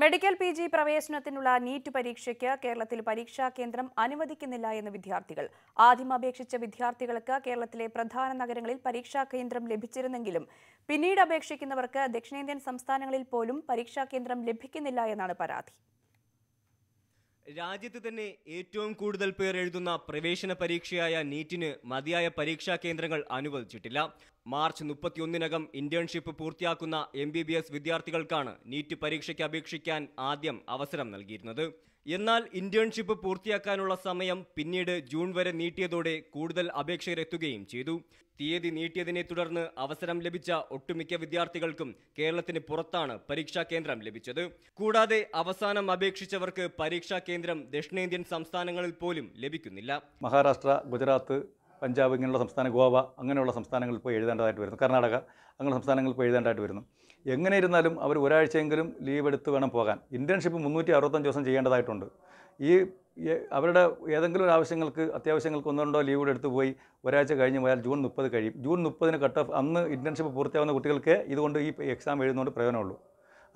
medical P G പ്രവേശനത്തിനുള്ള NEET പരീക്ഷയ്ക്ക് കേരളത്തിൽ പരീക്ഷാ കേന്ദ്രം അനുവദിക്കുന്നില്ല എന്ന് വിദ്യാർത്ഥികൾ ആദ്യം അപേക്ഷിച്ച വിദ്യാർത്ഥികൾക്ക് കേരളത്തിലെ പ്രധാന നഗരങ്ങളിൽ പരീക്ഷാ കേന്ദ്രം ലഭിച്ചിരുന്നെങ്കിലും പിന്നീട് അപേക്ഷിക്കുന്നവർക്ക് ദക്ഷിണേന്ത്യൻ സംസ്ഥാനങ്ങളിൽ പോലും പരീക്ഷാ കേന്ദ്രം ലഭിക്കുന്നില്ല എന്നാണ് പരാതി രാജ്യത്ത് തന്നെ ഏറ്റവും കൂടുതൽ പേർ എഴുതുന്ന പ്രവേശന പരീക്ഷയായ നീറ്റിന് മതിയായ പരീക്ഷാ കേന്ദ്രങ്ങൾ അനുവദിച്ചിട്ടില്ല മാർച്ച് മുപ്പത്തിയൊന്നിനകം ഇന്റേൺഷിപ്പ് പൂർത്തിയാക്കുന്ന എം ബി ബി എസ് വിദ്യാർത്ഥികൾക്കാണ് നീറ്റ് പരീക്ഷയ്ക്ക് അപേക്ഷിക്കാൻ ആദ്യം അവസരം നൽകിയിരുന്നത് എന്നാൽ ഇന്റേൺഷിപ്പ് പൂർത്തിയാക്കാനുള്ള സമയം പിന്നീട് ജൂൺ വരെ നീട്ടിയതോടെ കൂടുതൽ അപേക്ഷകരെത്തുകയും ചെയ്തു തീയതി നീട്ടിയതിനെ തുടർന്ന് അവസരം ലഭിച്ച ഒട്ടുമിക്ക വിദ്യാർത്ഥികൾക്കും കേരളത്തിന് പുറത്താണ് പരീക്ഷാ കേന്ദ്രം ലഭിച്ചത് കൂടാതെ അവസാനം അപേക്ഷിച്ചവർക്ക് പരീക്ഷാ കേന്ദ്രം ദക്ഷിണേന്ത്യൻ സംസ്ഥാനങ്ങളിൽ പോലും ലഭിക്കുന്നില്ല മഹാരാഷ്ട്ര ഗുജറാത്ത് പഞ്ചാബ് ഇങ്ങനെയുള്ള സംസ്ഥാന ഗോവ അങ്ങനെയുള്ള സംസ്ഥാനങ്ങളിൽ പോയി എഴുതേണ്ടതായിട്ട് വരുന്നു കർണാടക അങ്ങനെ സംസ്ഥാനങ്ങളിൽ പോയി എഴുതേണ്ടതായിട്ട് വരുന്നു എങ്ങനെ ഇരുന്നാലും അവർ ഒരാഴ്ചയെങ്കിലും ലീവ് എടുത്ത് വേണം പോകാൻ ഇൻറ്റേൺഷിപ്പ് മുന്നൂറ്റി അറുപത്തഞ്ച് ദിവസം ചെയ്യേണ്ടതായിട്ടുണ്ട് ഈ അവരുടെ ഏതെങ്കിലും ഒരു ആവശ്യങ്ങൾക്ക് അത്യാവശ്യങ്ങൾക്ക് രണ്ടോ ലീവ് കൂടെ എടുത്ത് പോയി ഒരാഴ്ച കഴിഞ്ഞ് പോയാൽ ജൂൺ മുപ്പത് കഴിയും ജൂൺ മുപ്പതിന് കട്ട് ഓഫ് അന്ന് ഇൻറ്റേൺഷിപ്പ് പൂർത്തിയാവുന്ന കുട്ടികൾക്ക് ഇതുകൊണ്ട് ഈ എക്സാം എഴുതുന്നതുകൊണ്ട് പ്രയോജനമുള്ളൂ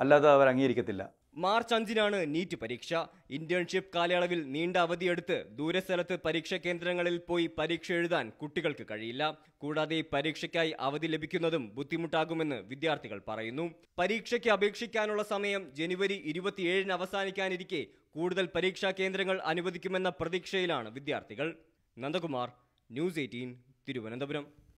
അല്ലാതെ അവർ അംഗീകരിക്കത്തില്ല മാർച്ച് അഞ്ചിനാണ് നീറ്റ് പരീക്ഷ ഇന്റേൺഷിപ്പ് കാലയളവിൽ നീണ്ട അവധിയെടുത്ത് ദൂരസ്ഥലത്ത് പരീക്ഷാ കേന്ദ്രങ്ങളിൽ പോയി പരീക്ഷ എഴുതാൻ കുട്ടികൾക്ക് കഴിയില്ല കൂടാതെ പരീക്ഷയ്ക്കായി അവധി ലഭിക്കുന്നതും ബുദ്ധിമുട്ടാകുമെന്ന് വിദ്യാർത്ഥികൾ പറയുന്നു പരീക്ഷയ്ക്ക് അപേക്ഷിക്കാനുള്ള സമയം ജനുവരി ഇരുപത്തിയേഴിന് അവസാനിക്കാനിരിക്കെ കൂടുതൽ പരീക്ഷാ കേന്ദ്രങ്ങൾ അനുവദിക്കുമെന്ന പ്രതീക്ഷയിലാണ് വിദ്യാർത്ഥികൾ നന്ദകുമാർ ന്യൂസ് എയ്റ്റീൻ തിരുവനന്തപുരം